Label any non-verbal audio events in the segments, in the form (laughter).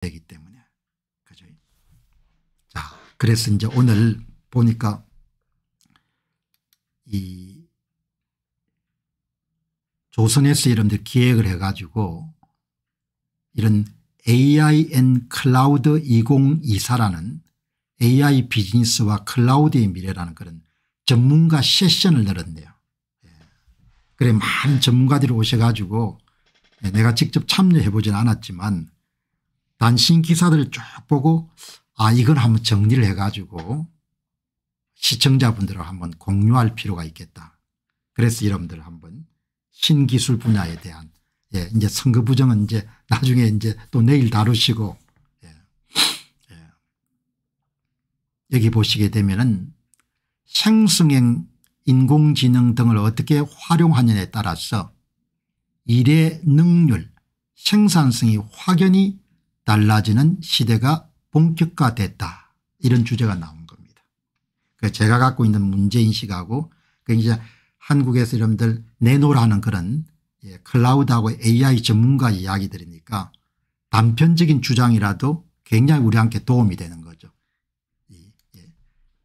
되기 때문에. 그죠? 자, 그래서 이제 오늘 보니까 이 조선에서 여러분들 기획을 해가지고 이런 AIN 클라우드 2024라는 AI 비즈니스와 클라우드의 미래라는 그런 전문가 세션을 열었네요. 예. 그래 많은 전문가들이 오셔가지고 예, 내가 직접 참여해보진 않았지만 단신 기사들을 쭉 보고 아 이걸 한번 정리를 해가지고 시청자분들을 한번 공유할 필요가 있겠다. 그래서 여러분들 한번 신기술 분야에 대한 예, 이제 선거 부정은 이제 나중에 이제 또 내일 다루시고 예, 예. 여기 보시게 되면은 생성형 인공지능 등을 어떻게 활용하느냐에 따라서 일의 능률 생산성이 확연히 달라지는 시대가 본격화됐다 이런 주제가 나온 겁니다. 그 제가 갖고 있는 문제인식하고 그 이제 한국에서 여러분들 내놓으라는 그런 예, 클라우드하고 AI 전문가 이야기들이니까 단편적인 주장이라도 굉장히 우리한테 도움이 되는 거죠. 예.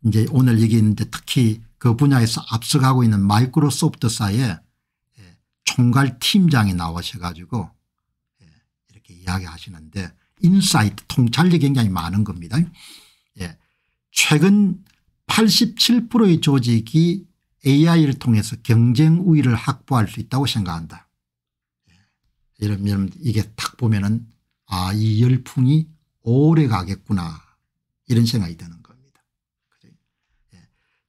이제 오늘 얘기 있는데 특히 그 분야에서 앞서가고 있는 마이크로소프트사의 예, 총괄 팀장이 나오셔 가지고 이렇게 이야기하시는데 인사이트 통찰이 력 굉장히 많은 겁니다. 예. 최근 87%의 조직이 AI를 통해서 경쟁 우위를 확보할 수 있다고 생각한다. 예. 러면 이게 딱 보면은 아이 열풍이 오래 가겠구나 이런 생각이 드는 겁니다. 예.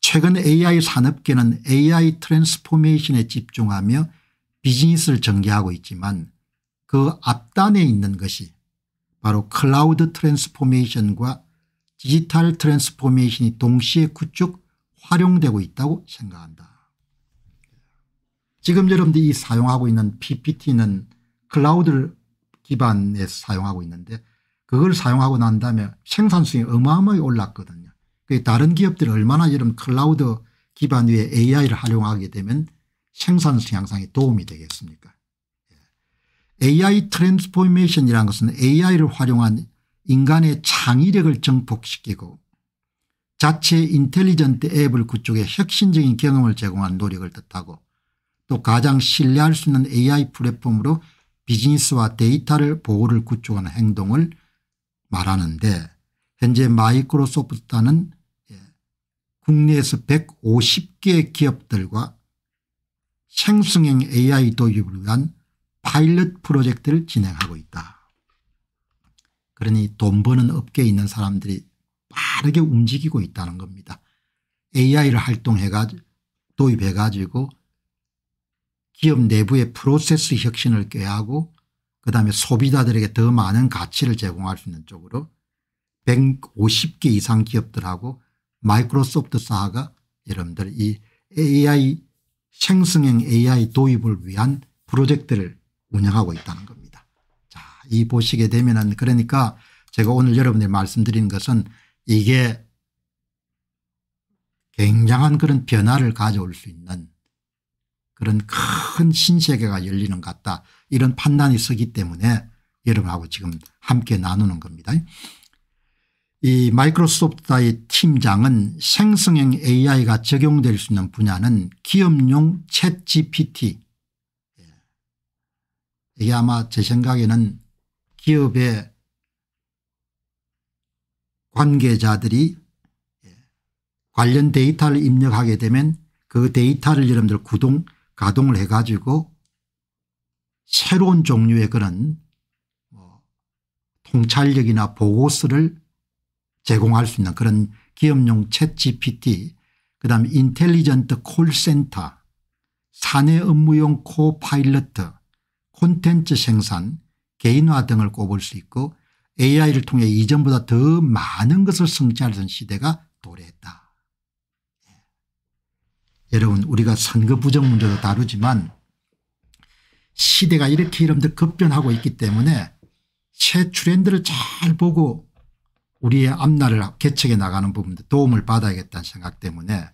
최근 AI 산업계는 AI 트랜스포메이션에 집중하며 비즈니스를 전개하고 있지만 그 앞단에 있는 것이 바로 클라우드 트랜스포메이션과 디지털 트랜스포메이션이 동시에 구축 활용되고 있다고 생각한다. 지금 여러분들이 사용하고 있는 ppt는 클라우드를 기반에 사용하고 있는데 그걸 사용하고 난 다음에 생산성이 어마어마하게 올랐거든요. 다른 기업들이 얼마나 이런 클라우드 기반 위에 AI를 활용하게 되면 생산성 향상에 도움이 되겠습니까 AI 트랜스포메이션이라는 것은 AI를 활용한 인간의 창의력을 정폭시키고 자체 인텔리전트 앱을 구축해 혁신적인 경험을 제공한 노력을 뜻하고 또 가장 신뢰할 수 있는 AI 플랫폼으로 비즈니스와 데이터를 보호를 구축하는 행동을 말하는데 현재 마이크로소프트는 예, 국내에서 150개의 기업들과 생성형 AI 도입을 위한 파일럿 프로젝트를 진행하고 있다. 그러니 돈 버는 업계에 있는 사람들이 빠르게 움직이고 있다는 겁니다. AI를 활동해가 도입해 가지고 기업 내부의 프로세스 혁신을 꾀하고 그다음에 소비자들에게 더 많은 가치를 제공할 수 있는 쪽으로 150개 이상 기업들하고 마이크로소프트사가 여러분들 이 AI 생성형 AI 도입을 위한 프로젝트를 운영하고 있다는 겁니다. 자, 이 보시게 되면은 그러니까 제가 오늘 여러분들 말씀드린 것은 이게 굉장한 그런 변화를 가져올 수 있는 그런 큰 신세계가 열리는 것 같다. 이런 판단이 서기 때문에 여러분하고 지금 함께 나누는 겁니다. 이 마이크로소프트의 팀장은 생성형 AI가 적용될 수 있는 분야는 기업용 챗 GPT 이게 아마 제 생각에는 기업의 관계자들이 예, 관련 데이터를 입력하게 되면 그 데이터를 여러분들 구동 가동을 해가지고 새로운 종류의 그런 뭐 통찰력이나 보고서를 제공할 수 있는 그런 기업용 챗 GPT 그다음에 인텔리전트 콜센터 사내 업무용 코파일럿 콘텐츠 생산 개인화 등을 꼽을 수 있고 AI를 통해 이전보다 더 많은 것을 성취하던 시대가 도래했다. 예. 여러분 우리가 선거 부정 문제도 다루지만 시대가 이렇게 이름들 급변하고 있기 때문에 새 트렌드를 잘 보고 우리의 앞날을 개척해 나가는 부분도 도움을 받아야겠다는 생각 때문에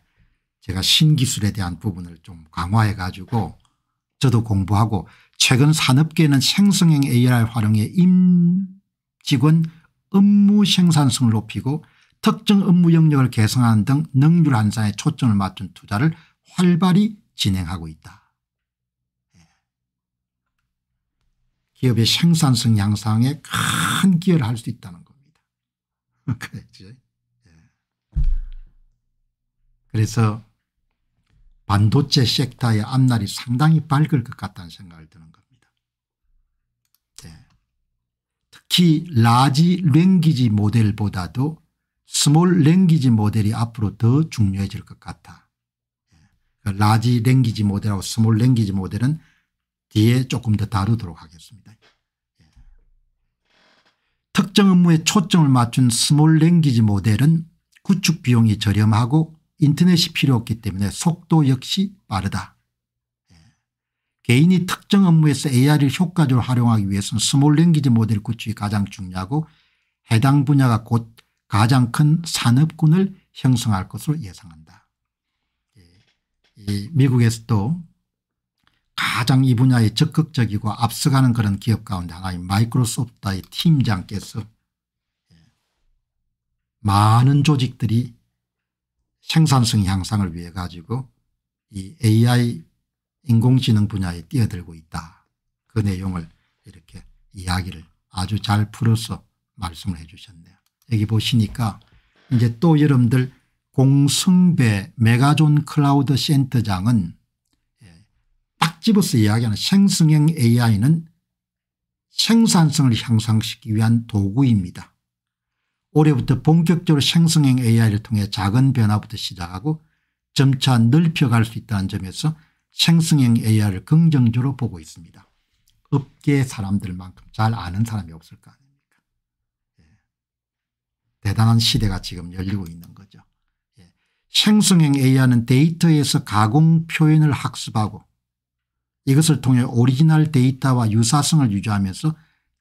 제가 신기술에 대한 부분을 좀 강화해 가지고 저도 공부하고 최근 산업계는 생성형 AI 활용에 임직원 업무 생산성을 높이고 특정 업무 영역을 개선하는 등 능률 향상에 초점을 맞춘 투자를 활발히 진행하고 있다. 예. 기업의 생산성 향상에 큰 기여를 할 수 있다는 겁니다. (laughs) 그렇죠. 예. 그래서 반도체 섹터의 앞날이 상당히 밝을 것 같다는 생각을 드는 겁니다. 네. 특히 라지 랭귀지 모델보다도 스몰 랭귀지 모델이 앞으로 더 중요해질 것 같아. 네. 그 라지 랭귀지 모델하고 스몰 랭귀지 모델은 뒤에 조금 더 다루도록 하겠습니다. 네. 특정 업무에 초점을 맞춘 스몰 랭귀지 모델은 구축 비용이 저렴하고 인터넷이 필요 없기 때문에 속도 역시 빠르다. 예. 개인이 특정 업무에서 AI를 효과적으로 활용하기 위해서는 스몰 랭귀지 모델 구축이 가장 중요하고 해당 분야가 곧 가장 큰 산업군을 형성할 것으로 예상한다. 예. 미국에서도 가장 이 분야에 적극적이고 앞서가는 그런 기업 가운데 하나인 마이크로소프트의 팀장께서 예, 많은 조직들이 생산성 향상을 위해 가지고 이 AI 인공지능 분야에 뛰어들고 있다. 그 내용을 이렇게 이야기를 아주 잘 풀어서 말씀을 해 주셨네요. 여기 보시니까 이제 또 여러분들 공승배 메가존 클라우드 센터장은 예, 딱 집어서 이야기하는 생성형 AI는 생산성을 향상시키기 위한 도구입니다. 올해부터 본격적으로 생성형 AI를 통해 작은 변화부터 시작하고 점차 넓혀갈 수 있다는 점에서 생성형 AI를 긍정적으로 보고 있습니다. 업계 사람들만큼 잘 아는 사람이 없을 거 아닙니까. 예. 대단한 시대가 지금 열리고 있는 거죠. 예. 생성형 AI는 데이터에서 가공 표현을 학습하고 이것을 통해 오리지널 데이터와 유사성을 유지하면서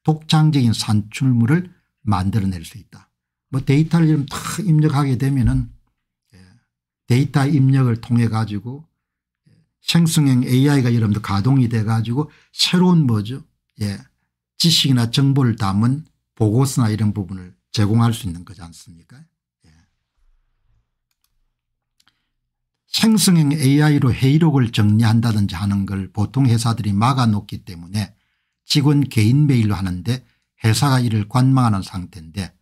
독창적인 산출물을 만들어낼 수 있다. 뭐 데이터를 이름 탁 입력하게 되면은 예, 데이터 입력을 통해 가지고 예, 생성형 AI가 여러분들 가동이 돼 가지고 새로운 뭐죠 예 지식이나 정보를 담은 보고서나 이런 부분을 제공할 수 있는 거지 않습니까 예. 생성형 AI로 회의록을 정리한다든지 하는 걸 보통 회사들이 막아놓기 때문에 직원 개인 메일로 하는데 회사가 이를 관망하는 상태인데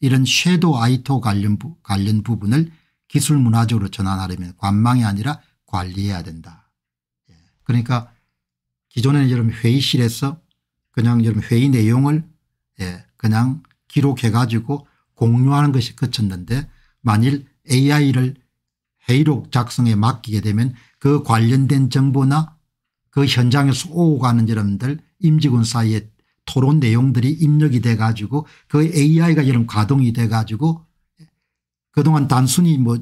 이런 섀도 아이토 관련, 부, 관련 부분을 기술문화적으로 전환하려면 관망이 아니라 관리해야 된다. 예. 그러니까 기존에는 여러분 회의실에서 그냥 여러분 회의 내용을 예. 그냥 기록해 가지고 공유하는 것이 그쳤는데 만일 AI를 회의록 작성에 맡기게 되면 그 관련된 정보나 그 현장에서 오고 가는 여러분들 임직원 사이에 토론 내용들이 입력이 돼 가지고 그 AI가 이런 가동이 돼 가지고 그동안 단순히 뭐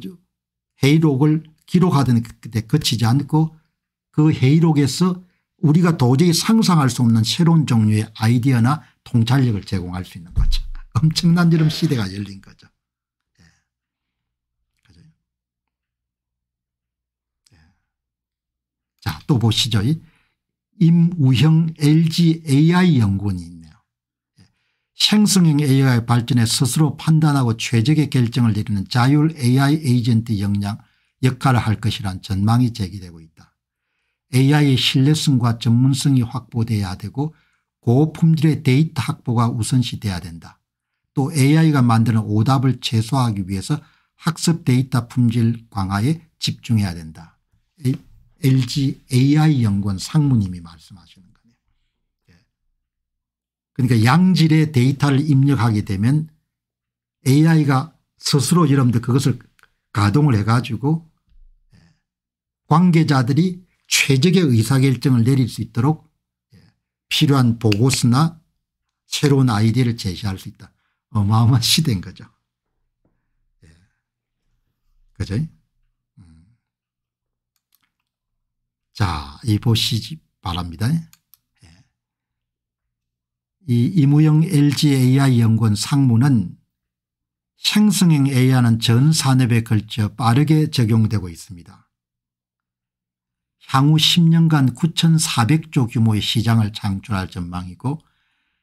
회의록을 기록하던 데 그치지 않고 그 회의록에서 우리가 도저히 상상할 수 없는 새로운 종류의 아이디어나 통찰력을 제공할 수 있는 거죠. (laughs) 엄청난 이런 시대가 열린 거죠. 예. 예. 자, 또 보시죠. 임우형 LG AI 연구원이 있네요. 생성형 AI 발전에 스스로 판단하고 최적의 결정을 내리는 자율 AI 에이전트 역량 역할을 할 것이란 전망이 제기되고 있다. AI의 신뢰성과 전문성이 확보돼야 되고 고품질의 데이터 확보가 우선시돼야 된다. 또 AI가 만드는 오답을 최소화하기 위해서 학습 데이터 품질 강화에 집중해야 된다. LG AI 연구원 상무님이 말씀하시는 거네요 예. 그러니까 양질의 데이터를 입력하게 되면 AI가 스스로 여러분들 그것을 가동을 해가지고 예. 관계자들이 최적의 의사결정을 내릴 수 있도록 예. 필요한 보고서나 새로운 아이디어를 제시할 수 있다. 어마어마한 시대인 거죠. 그죠? 자, 예. 이 보시기 바랍니다. 이 이무영 LGAI 연구원 상무는 생성형 AI는 전 산업에 걸쳐 빠르게 적용되고 있습니다. 향후 10년간 9,400조 규모의 시장을 창출할 전망이고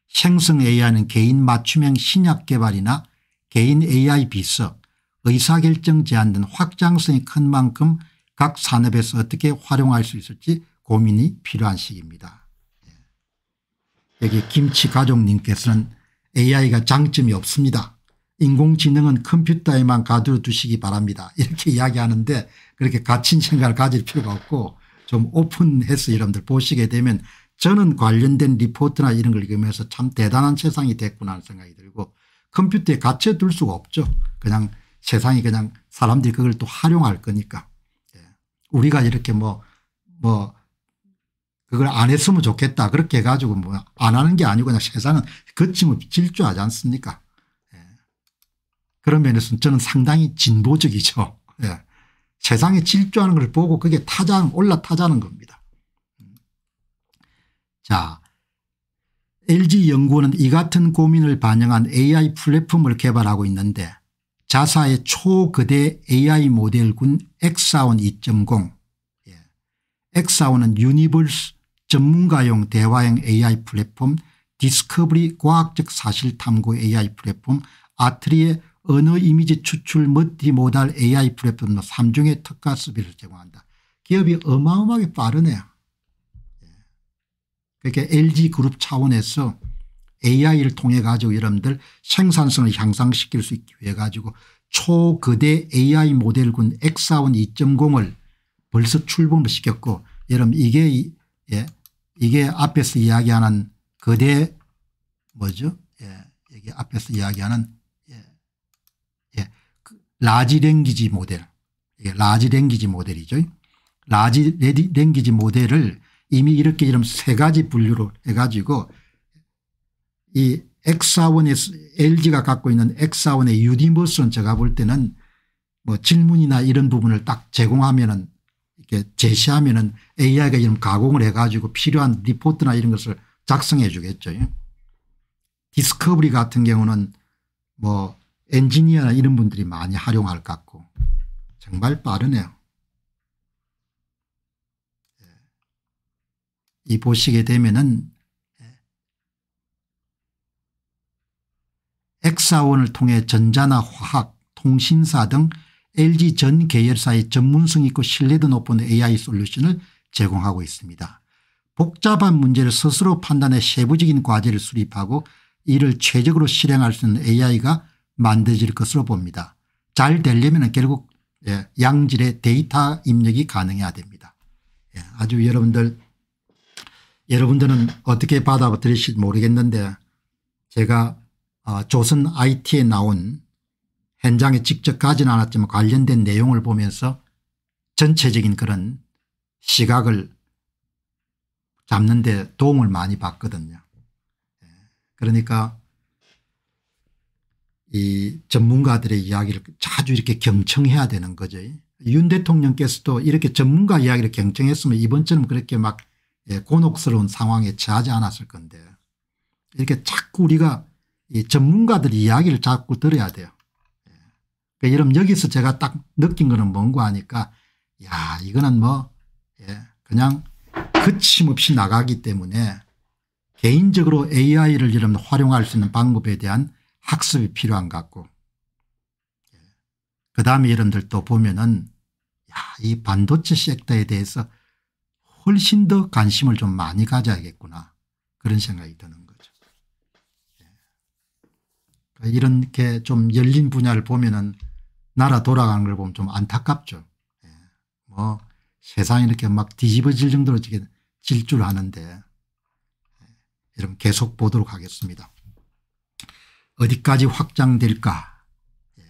생성 AI는 개인 맞춤형 신약 개발이나 개인 AI 비서, 의사결정 제한 등 확장성이 큰 만큼 각 산업에서 어떻게 활용할 수 있을지 고민이 필요한 시기입니다. 예. 여기 김치 가족님께서는 AI가 장점이 없습니다. 인공지능은 컴퓨터에만 가두어 두시기 바랍니다. 이렇게 이야기하는데 그렇게 갇힌 생각을 가질 필요가 없고 좀 오픈해서 여러분들 보시게 되면 저는 관련된 리포트나 이런 걸 읽으면서 참 대단한 세상이 됐구나 하는 생각이 들고 컴퓨터에 갇혀둘 수가 없죠. 그냥 세상이 그냥 사람들이 그걸 또 활용할 거니까. 우리가 이렇게 뭐, 뭐, 그걸 안 했으면 좋겠다. 그렇게 해가지고 뭐 안 하는 게 아니고 그냥 세상은 거침없이 질주하지 않습니까? 예. 그런 면에서는 저는 상당히 진보적이죠. 예. 세상에 질주하는 걸 보고 그게 타자 올라타자는 겁니다. 음. 자, LG 연구원은 이 같은 고민을 반영한 AI 플랫폼을 개발하고 있는데 자사의 초거대 AI 모델군 엑사온 2.0 예. 엑사온은 유니버스 전문가용 대화형 AI 플랫폼 디스커버리 과학적 사실탐구 AI 플랫폼 아트리의 언어 이미지 추출 멀티모달 AI 플랫폼 3종의 특가 서비를 제공한다. 기업이 어마어마하게 빠르네요. 예. 그렇게 그러니까 LG그룹 차원에서 AI를 통해 가지고 여러분들 생산성을 향상시킬 수 있기 위해 가지고 초거대 AI 모델군 엑사원 2.0을 벌써 출범을 시켰고 여러분 이게 예, 이게 앞에서 이야기하는 거대 뭐죠? 예, 이게 앞에서 이야기하는 예, 예, 그 라지 랭귀지 모델, 예, 라지 랭귀지 모델이죠. 라지 랭귀지 모델을 이미 이렇게 이런 세 가지 분류로 해가지고 이 엑사원의 LG가 갖고 있는 엑사원의 유니버스는 제가 볼 때는 뭐 질문이나 이런 부분을 딱 제공하면은 이렇게 제시하면은 AI가 이런 가공을 해가지고 필요한 리포트나 이런 것을 작성해 주겠죠. 디스커버리 같은 경우는 뭐 엔지니어나 이런 분들이 많이 활용할 것 같고 정말 빠르네요. 예. 이 보시게 되면은 엑사원을 통해 전자나 화학, 통신사 등 LG 전 계열사의 전문성 있고 신뢰도 높은 AI 솔루션을 제공하고 있습니다. 복잡한 문제를 스스로 판단해 세부적인 과제를 수립하고 이를 최적으로 실행할 수 있는 AI가 만들어질 것으로 봅니다. 잘 되려면 결국 예, 양질의 데이터 입력이 가능해야 됩니다. 예, 아주 여러분들 여러분들은 어떻게 받아들일지 모르겠는데 제가 아, 조선 IT에 나온 현장에 직접 가진 않았지만 관련된 내용을 보면서 전체적인 그런 시각을 잡는 데 도움을 많이 받거든요. 예, 그러니까 이 전문가들의 이야기를 자주 이렇게 경청해야 되는 거죠. 윤 대통령께서도 이렇게 전문가 이야기를 경청했으면 이번처럼 그렇게 막 예, 곤혹스러운 상황에 처하지 않았을 건데 이렇게 자꾸 우리가 이 전문가들 이야기를 자꾸 들어야 돼요. 예. 그러니까 여러분 여기서 제가 딱 느낀 거는 뭔고 하니까 야 이거는 뭐 예, 그냥 그침없이 나가기 때문에 개인적으로 AI를 여러 활용할 수 있는 방법에 대한 학습이 필요한 것 같고 예. 그 다음에 여러분들 또 보면은 야, 이 반도체 섹터에 대해서 훨씬 더 관심을 좀 많이 가져야겠구나 그런 생각이 드는 거죠. 이렇게 좀 열린 분야를 보면은 나라 돌아가는 걸 보면 좀 안타깝죠. 예. 뭐 세상이 이렇게 막 뒤집어질 정도로 질 줄 아는데 예. 여러분 계속 보도록 하겠습니다. 어디까지 확장될까? 예.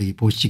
여기 보시